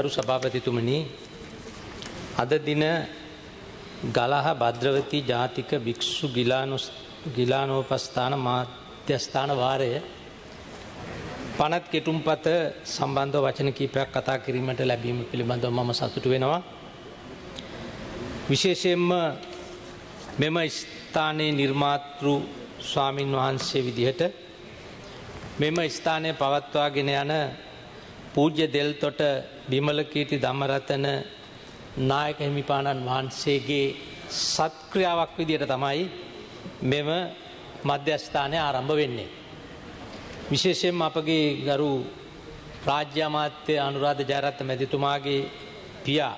ගරු සභාපතිතුමනි අද දින ගලහ භද්‍රවති ජාතික භික්ෂු ගිලානොස් ගිලානෝපස්ථාන මාධ්‍යස්ථාන වාරය පනත් කෙටුම්පත සම්බන්ධ වචන කීපයක් කතා කිරීමට ලැබීම පිළිබඳව මම සතුටු වෙනවා විශේෂයෙන්ම මෙම ස්ථානයේ නිර්මාතෘ ස්වාමින් වහන්සේ විදිහට මෙම ස්ථානය පවත්වාගෙන යන පූජ්‍ය දෙල්තොට විමලකීති ධම්මරතන නායක හිමිපාණන් වහන්සේගේ සත්ක්‍රියාවක් විදියට තමයි මෙම මධ්‍යස්ථානය ආරම්භ වෙන්නේ. විශේෂයෙන් අපගේ ගරු රාජ්‍ය අමාත්‍ය අනුරාධ ජයරත්න මැතිතුමාගේ පියා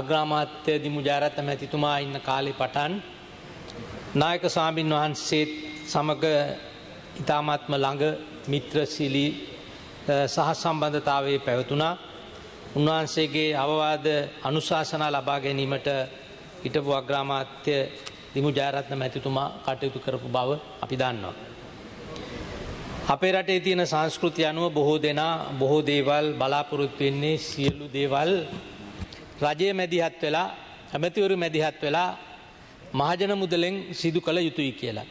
අග්‍රාමාත්‍ය දිමු ජයරත්න මැතිතුමා ඉන්න කාලේ පටන් නායක ස්වාමින් වහන්සේත් සමග ඉතාමත්ම ළඟ මිත්‍රශීලී සහ සම්බන්ධතාවයේ පැවතුනා. උන්වහන්සේගේ අවවාද අනුශාසනා ලබා ගැනීමට හිටපු අග්‍රාමාත්‍ය දිමු ජයරත්න මැතිතුමා කටයුතු කරපු බව අපි දන්නවා. අපේ රටේ තියෙන සංස්කෘතිය අනුව බොහෝ දෙනා බොහෝ දේවල් බලාපොරොත්තු වෙන්නේ සියලු දේවල් රජය මැදිහත් වෙලා ඇමතිවරු මැදිහත් වෙලා මහජන මුදලෙන් සිදු කළ යුතුයි කියලා.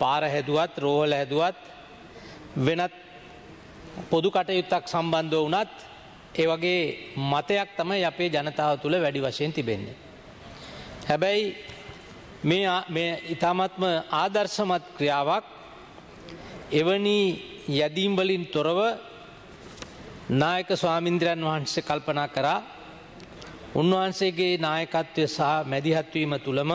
පාර හැදුවත් රෝහල හැදුවත් වෙනත් පොදු කටයුත්තක් සම්බන්ධව වනත් ඒ වගේ මතයක් තමයි අපේ ජනතාව තුළ වැඩි වශයෙන් තිබෙන්නේ. හැබැයි මේ ඉතාමත්ම ආදර්ශමත් ක්‍රියාවක් එවැනි යැදීම්වලින් තොරව නායක ස්වාමින්ද්‍රයන් වහන්සේ කල්පනා කරා උන්වහන්සේගේ නායකත්වය සහ මැදිහත්වීම තුළම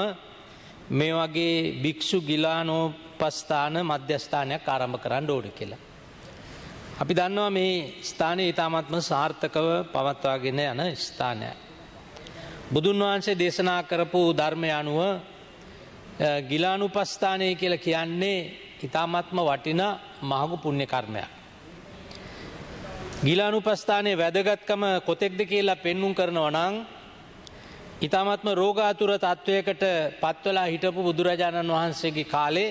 මේ වගේ භික්‍ෂු ගිලානෝ පස්ථාන මධ්‍යස්ථානයක් ආරම්භ කරන්න ඕඩ කියලා. අපි දන්නවා මේ ස්ථානය ඉතාමත්ම සාර්ථකව පවත්වාගෙන යන ස්ථානය. බුදුන් වහන්සේ දේශනා කරපු ධර්මය අනුව ගිලානුපස්ථානය කියල කියන්නේ ඉතාමත්ම වටින මහගු පුුණ්‍ය කර්මයක්. ගිලානුපස්ථානය වැදගත්කම කොතෙක්ද කියලා පෙන්නුම් කරනව නං ඉතාමත්ම රෝගාතුර තත්ත්වයකට පත්වලා හිටපු බුදුරජාණන් වහන්සේගේ කාලේ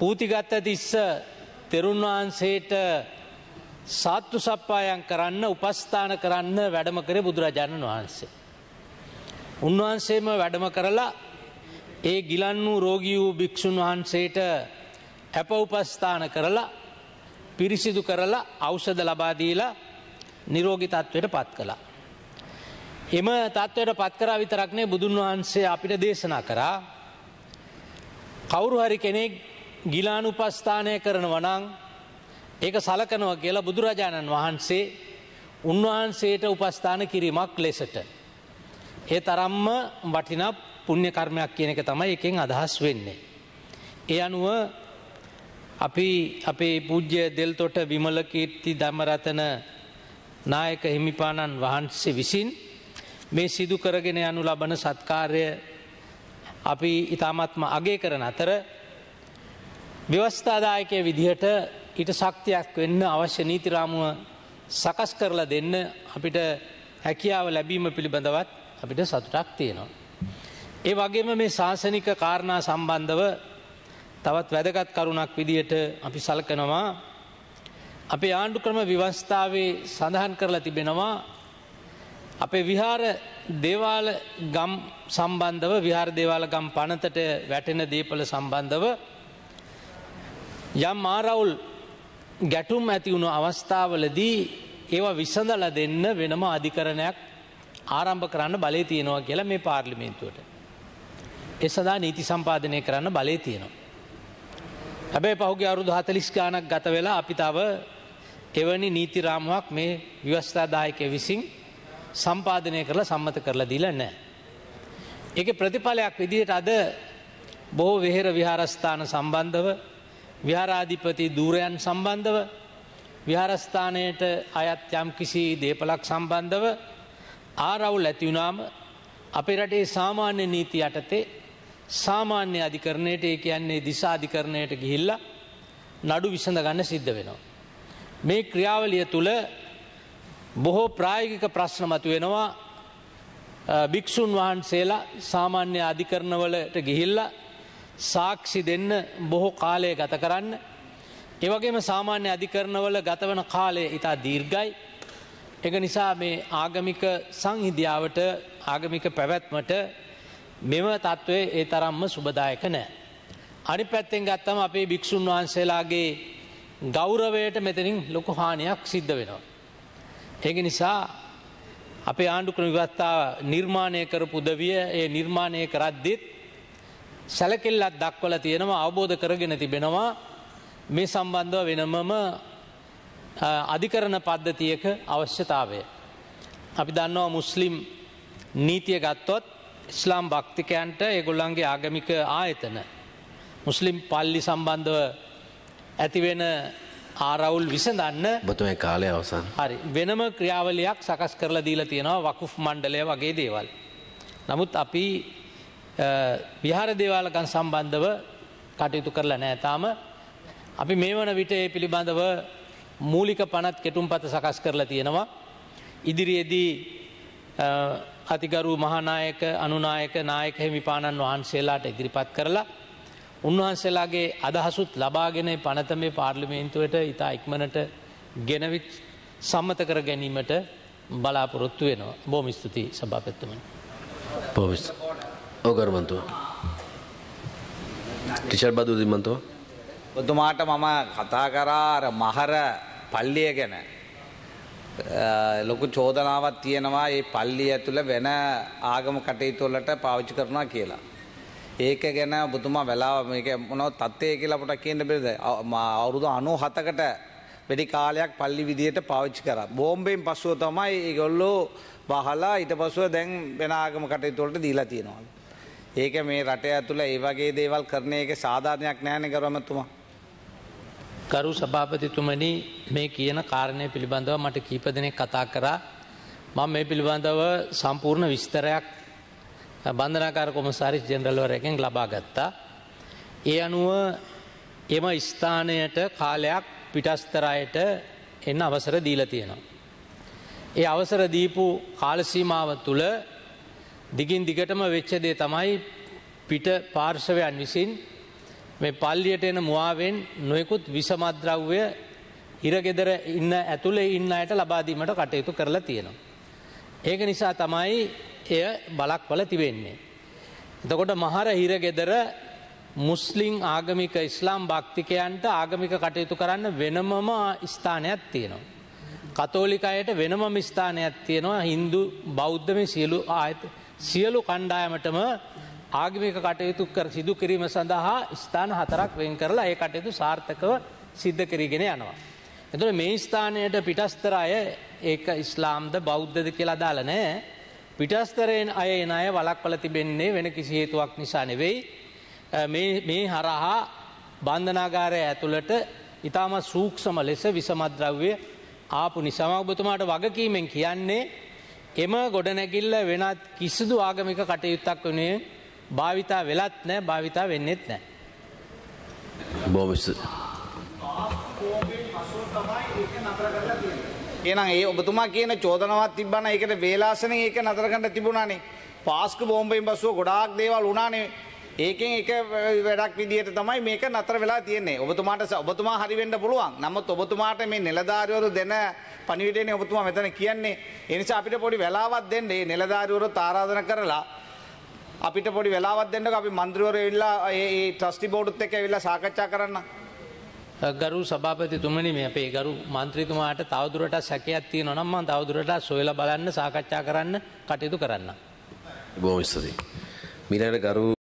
පූතිගත්ත තිස්ස තෙරුන් වහන්සේට සාත්තු සප්පායන් කරන්න උපස්ථාන කරන්න වැඩම කරේ බුදුරජාණන් වහන්සේ. උන්වහන්සේම වැඩම කරලා ඒ ගිලන් වූ රෝගී වූ භික්‍ෂූන් වහන්සේට ඇප උපස්ථාන කරලා පිරිසිදු කරලා අවසද ලබාදීලා නිරෝගි තත්ත්වයට පත් කළා. එම තත්ත්වයට පත්කරා විතරක්නේ බුදුන් වහන්සේ අපිට දේශනා කරා කවුරු හරි කෙනෙක් ගිලානුපස්ථානය කරනව නම් ඒක සලකනවා කියලා බුදුරජාණන් වහන්සේ උන්වහන්සේට උපස්ථාන කිරීමක් ලෙසට. ඒ තරම්ම වටිනා පුුණ්‍ය කර්මයක් කියන එක තමයි එකෙන් අදහස් වෙන්නේ. ඒ අනුව අපි අපේ පූජ්‍ය දෙල්තොට විමලකීර්ති දමරතන නායක හිමිපාණන් වහන්සේ විසින් මේ සිදු කරගෙන යනු ලබන සත්කාරය අපි ඉතාමත්ම අගේ කරන අතර ව්‍යවස්ථාදායකය විදිහට ඊට ශක්තියක් වෙන්න අවශ්‍ය නීතිරාමුව සකස් කරලා දෙන්න අපිට හැකියාව ලැබීම පිළිබඳවත් අපිට සතුටක් තියෙනවා. ඒ වගේම මේ ශාසනික කාරණා සම්බන්ධව තවත් වැදගත් කරුණක් විදිහට අපි සලකනවා අපේ ආණ්ඩු ක්‍රම විවස්ථාවේ සඳහන් කරලා තිබෙනවා අපේ විහාර දේවාල ගම් සම්බන්ධව විහාර දේවාල ගම් පනතට වැටෙන දේපල සම්බන්ධව යම් ආරවුල් ගැටුම් ඇති වුණු අවස්ථාවලදී ඒවා විසඳලා දෙන්න වෙනම අධිකරණයක් ආරම්භ කරන්න බලය තියෙනවා කියලා මේ පාර්ලිමේන්තුවට. ඒ සඳහා නීති සම්පාදනය කරන්න බලය තියෙනවා. හැබැයි පහුගේ අවුරුදු 40 ගාණක් ගත වෙලා අපි තව එවැනි නීති රාමුවක් මේ ව්‍යවස්ථාදායකය විසින් සම්පාදනය කරලා සම්මත කරලා දීලා නැහැ. ඒකේ ප්‍රතිඵලයක් විදිහට අද බොහෝ විහෙර විහාරස්ථාන සම්බන්ධව විහාරාධිපති ධූරයන් සම්බන්ධව විහාරස්ථානයට අයත් යම් කිසි දේපලක් සම්බන්ධව ආරවුල් ඇතිවුණාම අපේ රටේ සාමාන්‍ය නීති යටතේ සාමාන්‍ය අධිකරණයට ඒ කියන්නේ දිසාධිකරණයට ගිහිල්ල නඩු විසඳ ගන්න සිද්ධ වෙනවා. මේ ක්‍රියාවලිය තුළ බොහෝ ප්‍රායගික ප්‍රශ්න මතු වෙනවා භික්‍ෂූන් වහන්සේලා සාමාන්‍ය අධිකරණවලට ගිහිල්ලා සාක්ෂි දෙන්න බොහෝ කාලය ගත කරන්න. ඒවගේම සාමාන්‍ය අධිකරණවල ගතවන කාලය ඉතා දීර්ඝයි. එක නිසා මේ ආගමික සංහිදියාවට ආගමික පැවැත්මට මෙම තත්ත්වය ඒ තරම්ම සුබදායක නෑ. අනි පැත්තෙන් ගත්තම අපේ භික්‍ෂූන් වහන්සේලාගේ ගෞරවයට මෙතනින් ලොකු හානියක් සිද්ධ වෙනවා. ඒක නිසා අපේ ආණ්ඩු ක්‍රමිවත්තාව නිර්මාණය කරපු උදවිය ඒ නිර්මාණය කරද්දිත් සැලකෙල්ලත් දක්වල තියෙනවා අවබෝධ කරගෙන තිබෙනවා මේ සම්බන්ධව වෙනමම අධිකරණ පද්ධතියක අවශ්‍යතාවය. අපි දන්නවා මුස්ලිම් නීතිය ගත්තොත් ඉස්ලාම් භක්තිකයන්ට ඒගොල්ලන්ගේ ආගමික ආයතන. මුස්ලිම් පල්ලි සම්බන්ධව ඇතිවෙන ආරවුල් විසඳන්න බතුම කාලය අවසන් හරි වෙනම ක්‍රියාවලයක් සකස් කරලා දීලා තියෙනවා වකුෆ් මණ්ඩලය වගේ දේවල්. නමුත් අපි විහාර දේවාලකම් සම්බන්ධව කටයුතු කරලා නෑ තාම අපි මේ වන විට ඒ පිළිබඳව මූලික පනත් කෙටුම්පත සකස් කරලා තියෙනවා. ඉදිරියේදී අතිගරු මහානායක අනුනායක නායක හිමිපාණන් වහන්සේලාට ඉදිරිපත් කරලා උන්වහන්සේලාගේ අදහසුත් ලබාගෙන පනත මේ පාර්ලිමේන්තුවට ඉතා ඉක්මනට ගෙනවිත් සම්මත කර ගැනීමට බලාපොරොත්තු වෙනවා. බොහොම ස්තුතියි සභාපතිතුමනි. බොහොම ස්තුතියි. ඕකර මන්තුව. ටිචර් බදුදි මන්තුව. ඔතුමාට මම කතා කරා අර මහර පල්ලිය ගැන ලොකු චෝදනාවක් තියෙනවා මේ පල්ලිය ඇතුළ වෙන ආගම කටයුතු වලට පාවිච්චි කරනවා කියලා. ඒක ගැන ඔබතුමා වෙලාව මේක මොනවද තත්ත්වය කියලා අපට කියන්න බැරිද? අවුරුදු 97කට වැඩි කාලයක් පල්ලි විදියට පාවිච්චි කරා. බෝම්බෙන් පස්සුව තමයි ඒගොල්ලෝ බහලා ඊට පස්සුව දැන් වෙන ආගම කටයුතු වලට දීලා තියෙනවා. ඒක මේ රටය ඇතුළ ඒ වගේ දේවල් කරන එක සාධාරණයක් නෑන ගරමතුමා. ගරු සභාපතිතුමනි මේ කියන කාරණය පිළිබඳව මට කීප දෙනෙක් කතා කරා මම මේ පිළිබඳව සම්පූර්ණ විස්තරයක් බන්ධනාකාර කොමසාරි ජෙනරල්වරයකෙන් ලබා ගත්තා. ඒ අනුව එම ස්ථානයට කාලයක් පිටස්තරයට එන්න අවසර දීල තියෙනවා. ඒ අවසර දීපු කාලසීමාව තුළ දිගින් දිගටම වෙච්ච දේ තමයි පිට පාර්ශවයන් විසින් මේ පල්ලියට එන මුවාවෙන් නොයෙකුත් විසමද්‍රව්‍ය ඉරගෙදර ඉන්න ඇතුළේ ඉන්න අයට ලබාදීමට කටයුතු කරලා තියෙනවා. ඒක නිසා තමයි එය බලක්වල තිබෙන්නේ. එතකොට මහර හිරගෙදර මුස්ලිං ආගමික ඉස්ලාම් භක්තිකයන්ට ආගමික කටයුතු කරන්න වෙනමම ස්ථානයක් තියෙනවා. කතෝලිකයට වෙනම ස්ථානයක් තියෙනවා හින්දු බෞද්ධම සියලු ආයත සියලු කණ්ඩායමටම ආගමික කටයුතු කර සිදු කිරීම සඳහා ස්ථාන හතරක් වෙන් කරලා ඒ කටයුතු සාර්ථකව සිද්ධ කරගෙන යනවා. එතුට මේ ස්ථානයට පිටස්තර අය ඒක ඉස්ලාම්ද බෞද්ධද කියලා දාල නෑ පිටස්තරයෙන් අය එන අය වලක්වල තිබෙන්නේ වෙන කිසි හේතුවක් නිසා නෙවෙයි මේ හරහා බන්ධනාගාරය ඇතුළට ඉතාම සූක්ෂම ලෙස විසමද්‍රව්‍ය ආපු නිසාම ඔබතුමාට වගකීමෙන් කියන්නේ එම ගොඩනැගිල්ල වෙනත් කිසිදු ආගමික කටයුත්තක් වනේ භාවිතා වෙලත් නෑ භාවිතා වෙන්නෙත් නෑ. බෝවිස්ස. එනම් ඒ ඔබතුමා කියන චෝදනවත් තිබ්බන ඒකට වේලාසනෙන් ඒක නතර කරන්න තිබුණානේ. පාස්ක බෝම්බෙන් බස්සුව ගොඩාක් දේවල් වුණානේ ඒකෙන් එක වැඩක් විදිහට තමයි මේක නතර වෙලා තියෙන්නේ. ඔබතුමාට ඔබතුමා හරි වෙන්න පුළුවන්. නමුත් ඔබතුමාට මේ නිලධාරිවරු දෙන පණිවිඩයනේ ඔබතුමා මෙතන කියන්නේ. ඒ නිසා අපිට පොඩි වෙලාවක් දෙන්න. මේ නිලධාරිවරු ආරාධනා කරලා අපිට පොඩි වෙලාවක් දෙන්නකෝ අපි മന്ത്രിවරු ඇවිල්ලා ඒ ට්‍රස්ටි බෝඩුත් එක්ක ඇවිල්ලා සාකච්ඡා කරන්න. ගරු සභාපතිතුමනි මේ අපේ ගරු මන්ත්‍රීතුමාට තවදුරටත් සැකයක් තියෙනවා නම් මම තවදුරටත් සොයලා බලන්න සාකච්ඡා කරන්න කටයුතු කරන්න. බොහොම ස්තුතියි. මීළඟට ගරු